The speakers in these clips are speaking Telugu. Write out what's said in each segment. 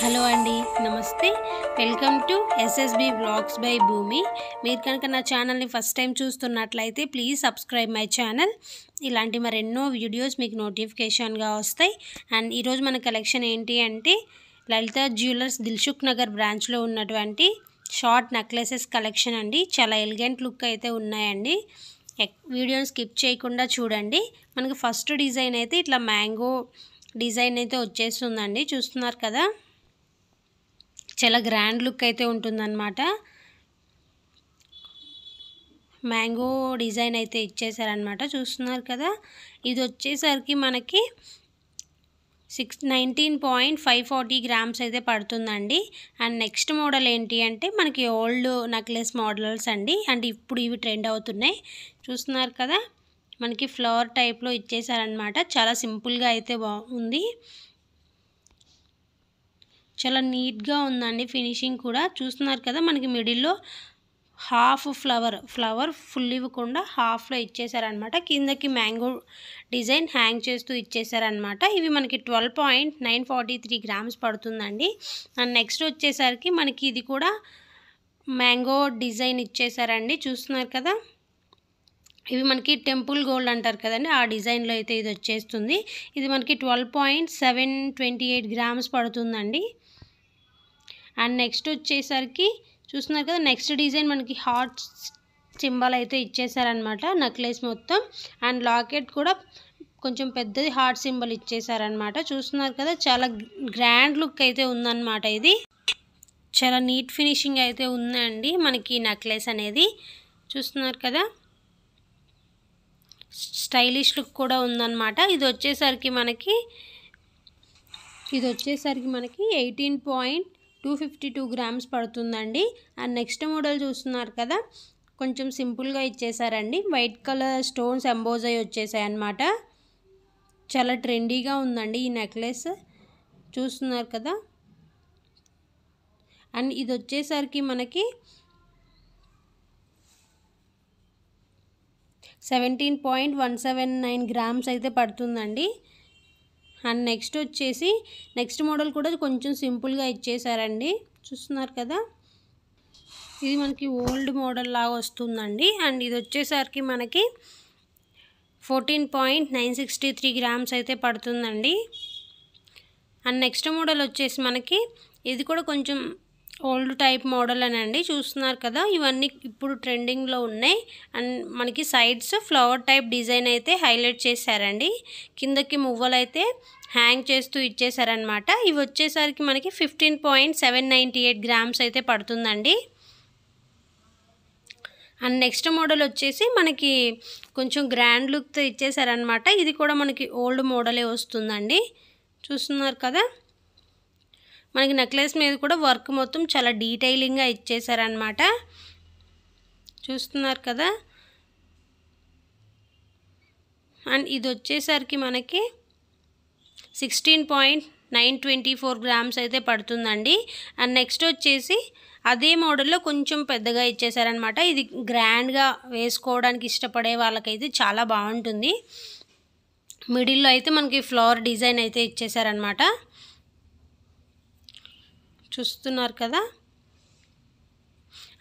హలో అండి నమస్తే welcome to SSB blogs by Bhoomi మీరు కనుక నా ఛానల్ని ఫస్ట్ టైం చూస్తున్నట్లయితే ప్లీజ్ సబ్స్క్రైబ్ మై ఛానల్ ఇలాంటి మరెన్నో వీడియోస్ మీకు నోటిఫికేషన్గా వస్తాయి అండ్ ఈరోజు మన కలెక్షన్ ఏంటి అంటే లలిత జ్యువెలర్స్ దిల్సుఖ్ నగర్ బ్రాంచ్లో ఉన్నటువంటి షార్ట్ నెక్లెసెస్ కలెక్షన్ అండి చాలా ఎలిగెంట్ లుక్ అయితే ఉన్నాయండి వీడియోని స్కిప్ చేయకుండా చూడండి మనకు ఫస్ట్ డిజైన్ అయితే ఇట్లా మ్యాంగో డిజైన్ అయితే వచ్చేస్తుందండి చూస్తున్నారు కదా చాలా గ్రాండ్ లుక్ అయితే ఉంటుందన్నమాట మ్యాంగో డిజైన్ అయితే ఇచ్చేసారనమాట చూస్తున్నారు కదా ఇది వచ్చేసరికి మనకి six nineteen point five forty grams అయితే పడుతుందండి అండ్ నెక్స్ట్ మోడల్ ఏంటి అంటే మనకి ఓల్డ్ నెక్లెస్ మోడల్స్ అండి అండ్ ఇప్పుడు ఇవి ట్రెండ్ అవుతున్నాయి చూస్తున్నారు కదా మనకి ఫ్లవర్ టైప్లో ఇచ్చేసారనమాట చాలా సింపుల్గా అయితే బాగుంది చాలా నీట్గా ఉందండి ఫినిషింగ్ కూడా చూస్తున్నారు కదా మనకి మిడిల్లో హాఫ్ ఫ్లవర్ ఫ్లవర్ ఫుల్ ఇవ్వకుండా హాఫ్లో ఇచ్చేసారనమాట కిందకి మ్యాంగో డిజైన్ హ్యాంగ్ చేస్తూ ఇచ్చేసారనమాట ఇవి మనకి twelve point nine forty three grams పడుతుందండి అండ్ నెక్స్ట్ వచ్చేసరికి మనకి ఇది కూడా మ్యాంగో డిజైన్ ఇచ్చేసారండి చూస్తున్నారు కదా ఇవి మనకి టెంపుల్ గోల్డ్ అంటారు కదండి ఆ డిజైన్లో అయితే ఇది వచ్చేస్తుంది ఇది మనకి twelve point seven twenty eight grams పడుతుందండి అండ్ నెక్స్ట్ వచ్చేసరికి చూస్తున్నారు కదా నెక్స్ట్ డిజైన్ మనకి హార్ట్ సింబల్ అయితే ఇచ్చేసారనమాట నెక్లెస్ మొత్తం అండ్ లాకెట్ కూడా కొంచెం పెద్దది హార్ట్ సింబల్ ఇచ్చేసారనమాట చూస్తున్నారు కదా చాలా గ్రాండ్ లుక్ అయితే ఉందన్నమాట ఇది చాలా నీట్ ఫినిషింగ్ అయితే ఉందండి మనకి నెక్లెస్ అనేది చూస్తున్నారు కదా స్టైలిష్ లుక్ కూడా ఉందన్నమాట ఇది వచ్చేసరికి మనకి ఇది వచ్చేసరికి మనకి eighteen point two fifty two grams పడుతుందండి అండ్ నెక్స్ట్ మోడల్ చూస్తున్నారు కదా కొంచెం సింపుల్గా ఇచ్చేసారండి వైట్ కలర్ స్టోన్స్ ఎంబోజ్ అయ్యి వచ్చేసాయి అనమాట చాలా ట్రెండీగా ఉందండి ఈ నెక్లెస్ చూస్తున్నారు కదా అండ్ ఇది వచ్చేసరికి మనకి seventeen point one seven nine grams అయితే పడుతుందండి అండ్ నెక్స్ట్ వచ్చేసి నెక్స్ట్ మోడల్ కూడా కొంచెం సింపుల్గా ఇచ్చేసారండి చూస్తున్నారు కదా ఇది మనకి ఓల్డ్ మోడల్ లాగా వస్తుందండి అండ్ ఇది వచ్చేసరికి మనకి fourteen point nine sixty three grams అయితే పడుతుందండి అండ్ నెక్స్ట్ మోడల్ వచ్చేసి మనకి ఇది కూడా కొంచెం ఓల్డ్ టైప్ మోడల్ అనండి చూస్తున్నారు కదా ఇవన్నీ ఇప్పుడు ట్రెండింగ్లో ఉన్నాయి అండ్ మనకి సైడ్స్ ఫ్లవర్ టైప్ డిజైన్ అయితే హైలైట్ చేశారండి కిందకి మువ్వలు అయితే హ్యాంగ్ చేస్తూ ఇచ్చేసారనమాట ఇవి వచ్చేసరికి మనకి fifteen point seven ninety eight grams అయితే పడుతుందండి అండ్ నెక్స్ట్ మోడల్ వచ్చేసి మనకి కొంచెం గ్రాండ్ లుక్తో ఇచ్చేసారనమాట ఇది కూడా మనకి ఓల్డ్ మోడలే వస్తుందండి చూస్తున్నారు కదా మనకి నెక్లెస్ మీద కూడా వర్క్ మొత్తం చాలా డీటెయిలింగ్గా ఇచ్చేసారనమాట చూస్తున్నారు కదా అండ్ ఇది వచ్చేసరికి మనకి sixteen point nine twenty four grams అయితే పడుతుందండి అండ్ నెక్స్ట్ వచ్చేసి అదే మోడల్లో కొంచెం పెద్దగా ఇచ్చేసారనమాట ఇది గ్రాండ్గా వేసుకోవడానికి ఇష్టపడే వాళ్ళకైతే చాలా బాగుంటుంది మిడిల్లో అయితే మనకి ఫ్లవర్ డిజైన్ అయితే ఇచ్చేసారనమాట చూస్తున్నారు కదా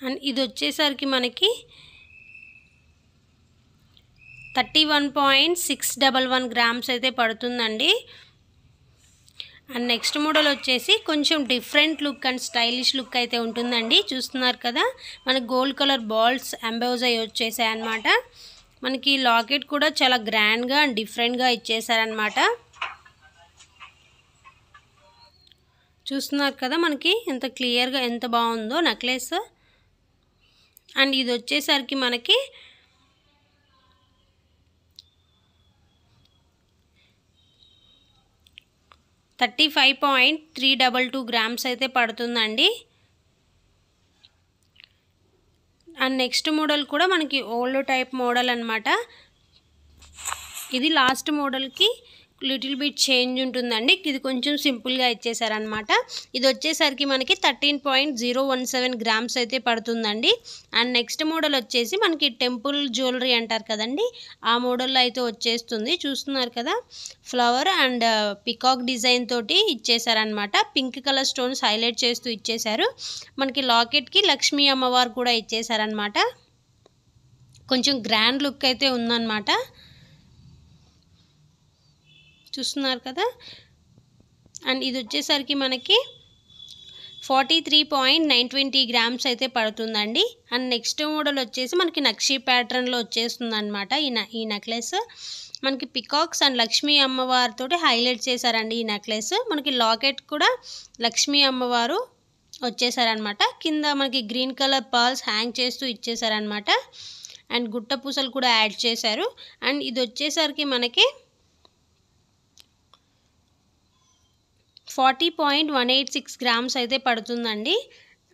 అండ్ ఇది వచ్చేసరికి మనకి thirty one point six double one grams అయితే పడుతుందండి అండ్ నెక్స్ట్ మోడల్ వచ్చేసి కొంచెం different look and stylish look అయితే ఉంటుందండి చూస్తున్నారు కదా మనకి గోల్డ్ కలర్ బాల్స్ అంబౌజ్ అయ్యి వచ్చేసాయి అనమాట మనకి లాకెట్ కూడా చాలా గ్రాండ్గా అండ్ డిఫరెంట్గా ఇచ్చేసారనమాట చూస్తున్నారు కదా మనకి ఎంత క్లియర్గా ఎంత బాగుందో నెక్లెస్ అండ్ ఇది వచ్చేసరికి మనకి thirty five point three double two grams అయితే పడుతుందండి అండ్ నెక్స్ట్ మోడల్ కూడా మనకి ఓల్డ్ టైప్ మోడల్ అనమాట ఇది లాస్ట్ మోడల్కి లిటిల్ బిట్ చేంజ్ ఉంటుందండి ఇది కొంచెం సింపుల్గా ఇచ్చేసారనమాట ఇది వచ్చేసరికి మనకి thirteen point zero one seven grams అయితే పడుతుందండి అండ్ నెక్స్ట్ మోడల్ వచ్చేసి మనకి టెంపుల్ జ్యువెలరీ అంటారు కదండి ఆ మోడల్లో అయితే వచ్చేస్తుంది చూస్తున్నారు కదా ఫ్లవర్ అండ్ పికాక్ డిజైన్ తోటి ఇచ్చేసారనమాట పింక్ కలర్ స్టోన్స్ హైలైట్ చేస్తూ ఇచ్చేశారు మనకి లాకెట్కి లక్ష్మీ అమ్మవారు కూడా ఇచ్చేసారనమాట కొంచెం గ్రాండ్ లుక్ అయితే ఉందన్నమాట చూస్తున్నారు కదా అండ్ ఇది వచ్చేసరికి మనకి forty three point nine twenty grams అయితే పడుతుందండి అండ్ నెక్స్ట్ మోడల్ వచ్చేసి మనకి నక్షి ప్యాటర్న్లో వచ్చేస్తుంది అనమాట ఈ ఈ నెక్లెస్ మనకి పికాక్స్ అండ్ లక్ష్మీ అమ్మవారితో హైలైట్ చేశారండి ఈ నెక్లెస్ మనకి లాకెట్ కూడా లక్ష్మీ అమ్మవారు వచ్చేసారనమాట కింద మనకి గ్రీన్ కలర్ పాల్స్ హ్యాంగ్ చేస్తూ ఇచ్చేసారనమాట అండ్ గుట్ట పూసలు కూడా యాడ్ చేశారు అండ్ ఇది వచ్చేసరికి మనకి forty point one eight six grams అయితే పడుతుందండి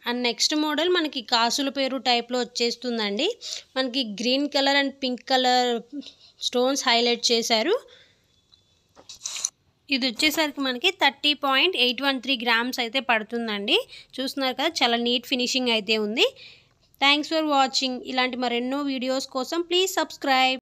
అండ్ నెక్స్ట్ మోడల్ మనకి కాసుల పేరు టైప్లో వచ్చేస్తుందండి మనకి green colour and pink colour stones highlight చేశారు ఇది వచ్చేసరికి మనకి thirty point eight one three grams అయితే పడుతుందండి చూస్తున్నారు కదా చాలా నీట్ ఫినిషింగ్ అయితే ఉంది థ్యాంక్స్ ఫర్ వాచింగ్ ఇలాంటి మరెన్నో వీడియోస్ కోసం ప్లీజ్ సబ్స్క్రైబ్